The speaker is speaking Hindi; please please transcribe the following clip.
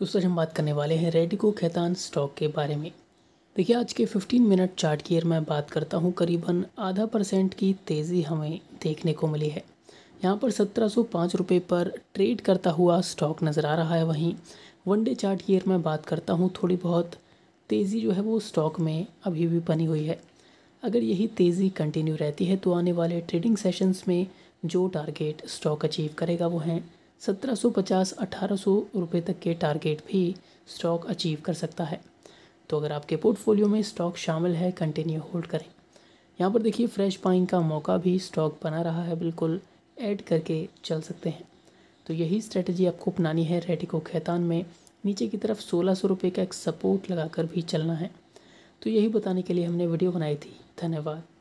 दोस्तों हम बात करने वाले हैं रेडिको खैतान स्टॉक के बारे में देखिए आज के 15 मिनट चार्ट की मैं बात करता हूँ करीबन आधा परसेंट की तेज़ी हमें देखने को मिली है यहाँ पर सत्रह सौ रुपये पर ट्रेड करता हुआ स्टॉक नज़र आ रहा है वहीं वनडे चार्ट की मैं बात करता हूँ थोड़ी बहुत तेज़ी जो है वो स्टॉक में अभी भी बनी हुई है अगर यही तेज़ी कंटिन्यू रहती है तो आने वाले ट्रेडिंग सेशनस में जो टारगेट स्टॉक अचीव करेगा वो हैं 1750 सौ रुपए तक के टारगेट भी स्टॉक अचीव कर सकता है तो अगर आपके पोर्टफोलियो में स्टॉक शामिल है कंटिन्यू होल्ड करें यहाँ पर देखिए फ्रेश पाइन का मौका भी स्टॉक बना रहा है बिल्कुल ऐड करके चल सकते हैं तो यही स्ट्रेटजी आपको अपनानी है रेटिको खैतान में नीचे की तरफ सोलह सौ रुपये का एक सपोर्ट लगाकर भी चलना है तो यही बताने के लिए हमने वीडियो बनाई थी धन्यवाद